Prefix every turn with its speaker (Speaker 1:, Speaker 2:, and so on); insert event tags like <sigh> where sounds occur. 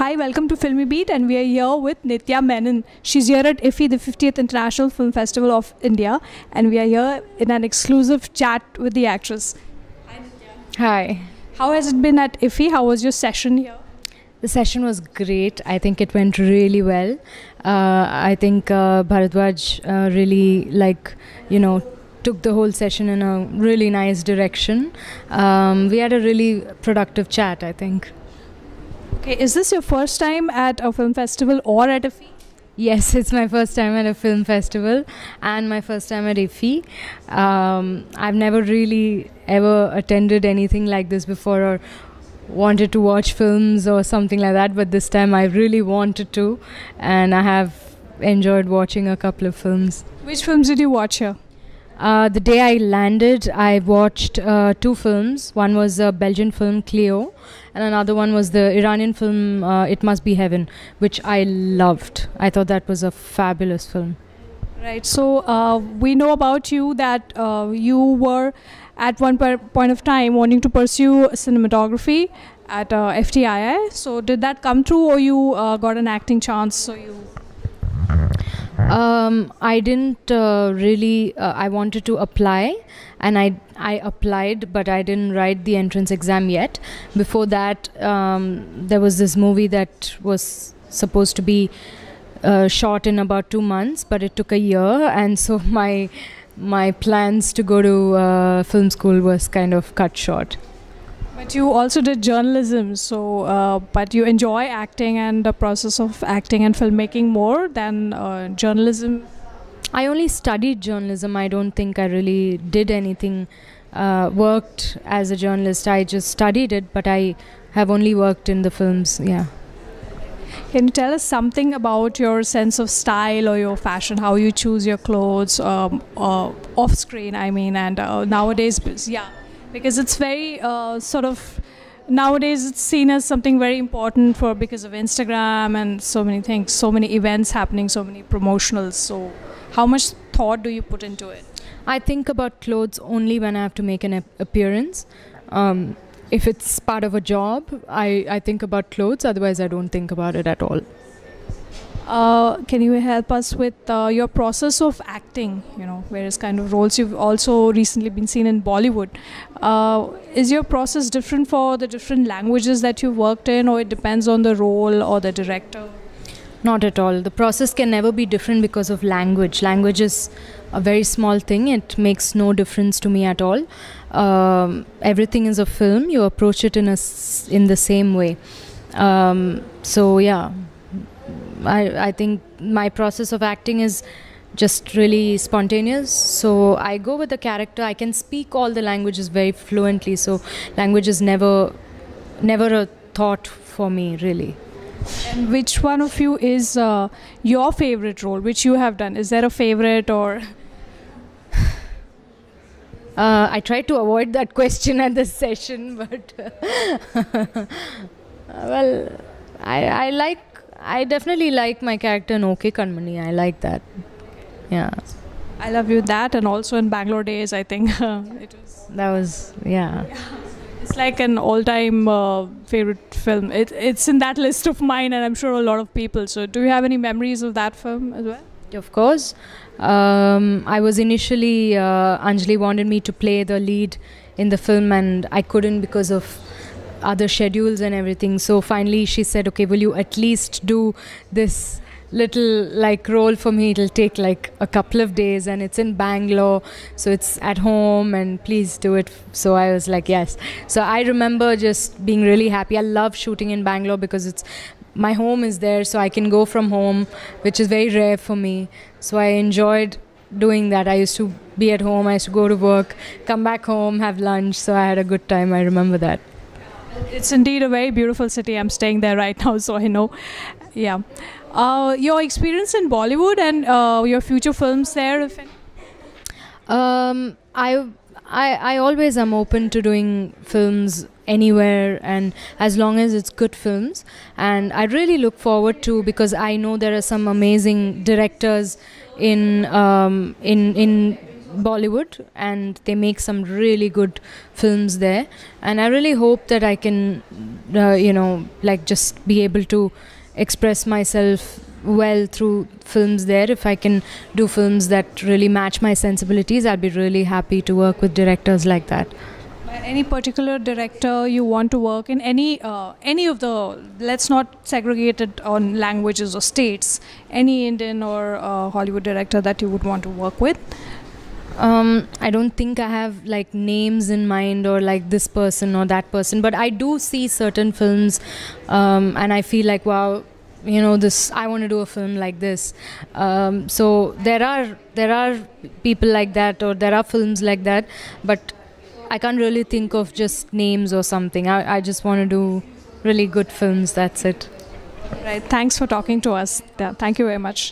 Speaker 1: Hi, welcome to Filmy Beat, and we are here with Nitya Menon. She's here at IFFI, the 50th International Film Festival of India, and we are here in an exclusive chat with the actress. Hi, Nitya. Hi. How has it been at IFFI? How was your session here? The
Speaker 2: session was great. I think it went really well. Uh, I think uh, Bharadwaj uh, really, like, you know, took the whole session in a really nice direction. Um, we had a really productive chat, I think. Okay, is this your first time at a film festival or at a Yes, <laughs> it's my first time at a film festival and my first time at IFFI. Um, I've never really ever attended anything like this before or wanted to watch films or something like that, but this time I really wanted to and I have enjoyed watching a couple of films. Which films did you watch here? Uh, the day I landed, I watched uh, two films. One was a Belgian film, Cleo, and another one was the Iranian film, uh, It Must Be Heaven, which I loved. I thought that was a fabulous film.
Speaker 1: Right. So uh, we know about you that uh, you were at one point of time wanting to pursue cinematography at uh, FTII. So did that come true, or you got an acting chance? So you um,
Speaker 2: I didn't uh, really. Uh, I wanted to apply, and I I applied, but I didn't write the entrance exam yet. Before that, um, there was this movie that was supposed to be uh, shot in about two months, but it took a year, and so <laughs> my my plans to go to uh, film school was kind of cut short.
Speaker 1: But you also did journalism, so uh, but you enjoy acting and the process of acting and filmmaking more than uh, journalism.
Speaker 2: I only studied journalism. I don't think I really did anything. Uh, worked as a journalist. I just studied it, but I have only worked in the films. Yeah.
Speaker 1: Can you tell us something about your sense of style or your fashion, how you choose your clothes um, uh, off screen? I mean, and uh, nowadays, yeah because it's very uh, sort of nowadays it's seen as something very important for because of Instagram and so many things, so many events happening, so many promotionals. So, how much thought do you put into it? I think about clothes only when I have to make an
Speaker 2: appearance. Um, if it's part of a job, I, I think about clothes, otherwise,
Speaker 1: I don't think about it at all. Uh, can you help us with uh, your process of acting? You know, various kind of roles you've also recently been seen in Bollywood. Uh, is your process different for the different languages that you have worked in, or it depends on the role or the director?
Speaker 2: Not at all. The process can never be different because of language. Language is a very small thing. It makes no difference to me at all. Um, everything is a film. You approach it in a s- in the same way. Um, so yeah. I, I think my process of acting is just really spontaneous. So I go with the character. I can speak all the languages very fluently. So language is never, never a thought for me really.
Speaker 1: And which one of you is uh, your favorite role, which you have done? Is there a favorite or? <laughs> Uh, I tried to avoid that
Speaker 2: question at this session, <laughs> but <laughs> well, I, I like I definitely like my character in OK Kanmani. I like that. Yeah.
Speaker 1: I love you that, and also in Bangalore Days, I think <laughs> it was. That was yeah. yeah. It's like an all-time uh, favorite film. It, it's in that list of mine, and I'm sure a lot of people. So, do you have any memories of that film as well? Of
Speaker 2: course, um, I was initially uh, Anjali wanted me to play the lead in the film, and I couldn't because of other schedules and everything. So finally, she said, "Okay, will you at least do this?" little like role for me it'll take like a couple of days and it's in bangalore so it's at home and please do it so i was like yes so i remember just being really happy i love shooting in bangalore because it's my home is there so i can go from home which is very rare for me so i enjoyed doing that i used to be at home i used to go to work come back home have lunch so i had a good time i
Speaker 1: remember that it's indeed a very beautiful city. I'm staying there right now, <laughs> so I know. Yeah. Uh, your experience in Bollywood and uh, your future films there, if Um, I, I, I always am
Speaker 2: open to doing films anywhere and as long as it's good films and i really look forward to because i know there are some amazing directors in um, in in Bollywood and they make some really good films there. And I really hope that I can, uh, you know, like just be able to express myself well through films there. If I can do films that really match my sensibilities, I'd be really happy to work with directors like that.
Speaker 1: Any particular director you want to work in any uh, any of the let's not segregate it on languages or states. Any Indian or uh, Hollywood director that you would want to work with um, I don't think I have like names in mind
Speaker 2: or like this person or that person, but I do see certain films um, and I feel like, wow, you know this i want to do a film like this um, so there are there are people like that or there are films like that but i can't really think of just names or something i, I just want to do really good films that's it right thanks for talking to us thank you very much